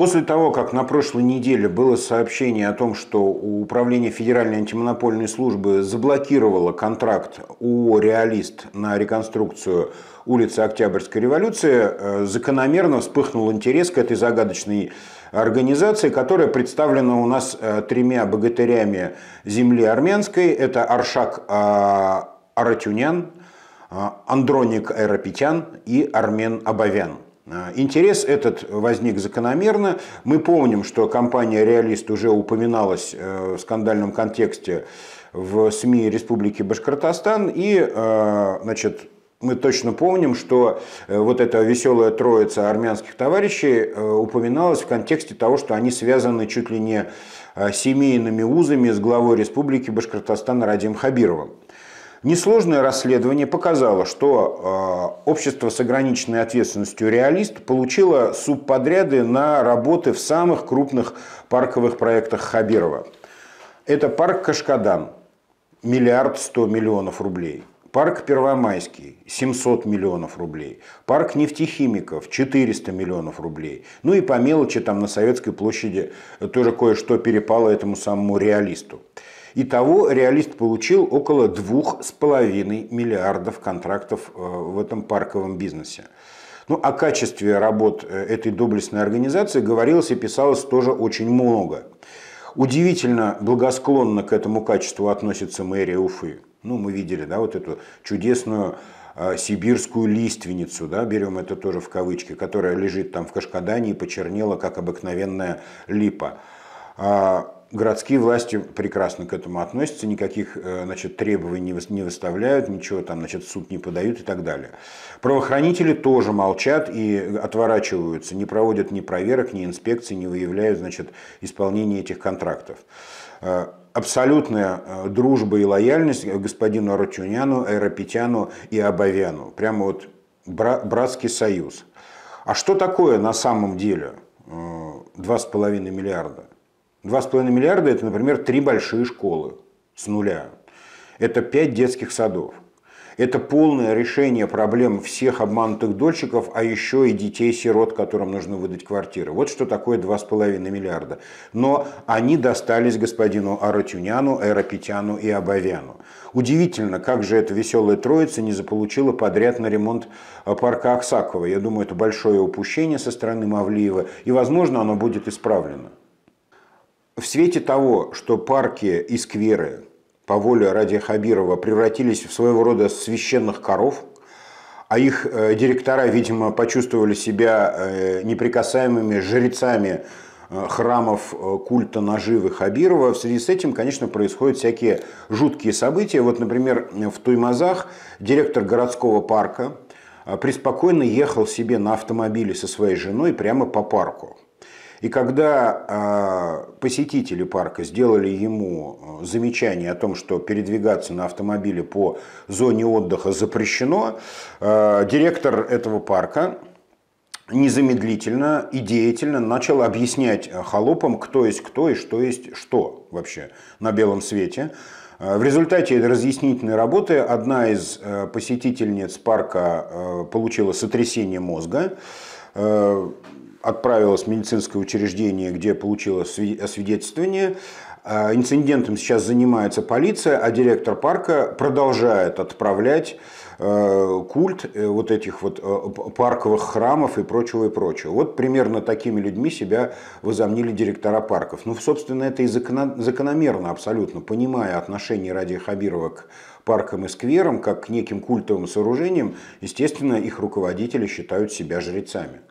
После того, как на прошлой неделе было сообщение о том, что Управление Федеральной антимонопольной службы заблокировало контракт ООО «Реалист» на реконструкцию улицы Октябрьской революции, э, закономерно вспыхнул интерес к этой загадочной организации, которая представлена у нас э, тремя богатырями земли армянской. Это Аршак э, Аратюнян, Андроник Эропетян и Армен Абовян – а, интерес этот возник закономерно. Мы помним, что компания «Реалист» уже упоминалась э, в скандальном контексте в СМИ Республики Башкортостан. И э, значит, мы точно помним, что э, вот эта веселая троица армянских товарищей упоминалась в контексте того, что они связаны чуть ли не семейными узами с главой Республики Башкортостан Радием Хабировым. Несложное расследование показало, что а, общество с ограниченной ответственностью «Реалист» получило субподряды на работы в самых крупных парковых проектах Хабирова. Это парк Кашкадан – миллиард сто миллионов рублей. Парк Первомайский – 700 миллионов рублей. Парк нефтехимиков – 400 миллионов рублей. Ну и по мелочи там на Советской площади тоже кое-что перепало этому самому реалисту. Итого реалист получил около 2,5 миллиардов контрактов э, в этом парковом бизнесе. Ну, о качестве работ э, этой доблестной организации говорилось и писалось тоже очень много. Удивительно благосклонно к этому качеству относится мэрия Уфы. Ну, мы видели, да, вот эту чудесную э, сибирскую лиственницу, да, берем это тоже в кавычки, которая лежит там в Кашкадане и почернела, как обыкновенная липа. А, городские власти прекрасно к этому относятся, никаких э, значит, требований не выставляют, ничего там значит, в суд не подают и так далее. Правоохранители тоже молчат и отворачиваются, не проводят ни проверок, ни инспекций, не выявляют значит, исполнение этих контрактов э, абсолютная э, дружба и лояльность господину Арутюняну, Аэропетяну и Абовяну. Прямо вот братский союз. А что такое на самом деле 2,5 миллиарда? 2,5 миллиарда – это, например, три большие школы с нуля. Это пять детских садов. Это полное решение проблем всех обманутых дольщиков, а еще и детей-сирот, которым нужно выдать квартиры. Вот что такое 2,5 миллиарда. Но они достались господину Аратюняну, Аэропетяну и Абовяну. Удивительно, как же эта веселая троица не заполучила подряд на ремонт э, парка Аксакова. Я думаю, это большое упущение со стороны Мавлиева, и, возможно, оно будет исправлено. В свете того, что парки и скверы по воле Радия Хабирова превратились в своего рода священных коров, а их э, директора, видимо, почувствовали себя э, неприкасаемыми жрецами э, храмов культа наживы Хабирова. В связи с этим, конечно, происходят всякие жуткие события. Вот, например, в Туймазах директор городского парка преспокойно ехал себе на автомобиле со своей женой прямо по парку. И когда а, посетители парка сделали ему а, замечание о том, что передвигаться на автомобиле по зоне отдыха запрещено, а, директор этого парка незамедлительно и деятельно начал объяснять холопам, кто есть кто и что есть что вообще на белом свете. В результате разъяснительной работы одна из посетительниц парка получила сотрясение мозга отправилась в медицинское учреждение, где получила освидетельствование. А, инцидентом сейчас занимается полиция, а директор парка продолжает отправлять э, культ э, вот этих вот э, парковых храмов и прочего и прочего. Вот примерно такими людьми себя возомнили директора парков. Ну, собственно, это и закономерно абсолютно, понимая отношение Ради Хабирова к паркам и скверам, как к неким культовым сооружениям, естественно, их руководители считают себя жрецами.